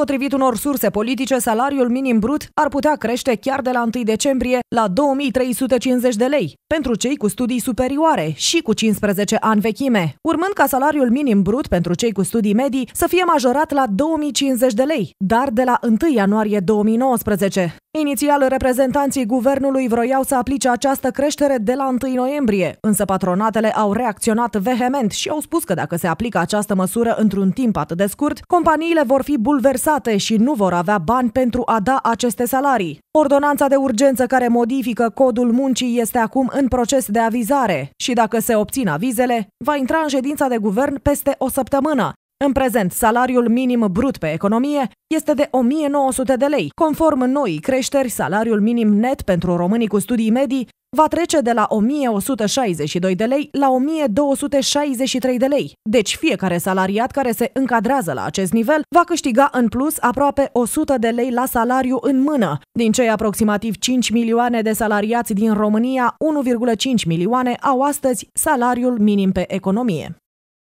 Potrivit unor surse politice, salariul minim brut ar putea crește chiar de la 1 decembrie la 2350 de lei pentru cei cu studii superioare și cu 15 ani vechime, urmând ca salariul minim brut pentru cei cu studii medii să fie majorat la 2050 de lei, dar de la 1 ianuarie 2019. Inițial, reprezentanții guvernului vroiau să aplice această creștere de la 1 noiembrie, însă patronatele au reacționat vehement și au spus că dacă se aplică această măsură într-un timp atât de scurt, companiile vor fi bulversate și nu vor avea bani pentru a da aceste salarii. Ordonanța de urgență care modifică codul muncii este acum în proces de avizare și dacă se obțin avizele, va intra în ședința de guvern peste o săptămână, în prezent, salariul minim brut pe economie este de 1900 de lei. Conform noii creșteri, salariul minim net pentru românii cu studii medii va trece de la 1162 de lei la 1263 de lei. Deci fiecare salariat care se încadrează la acest nivel va câștiga în plus aproape 100 de lei la salariu în mână. Din cei aproximativ 5 milioane de salariați din România, 1,5 milioane au astăzi salariul minim pe economie.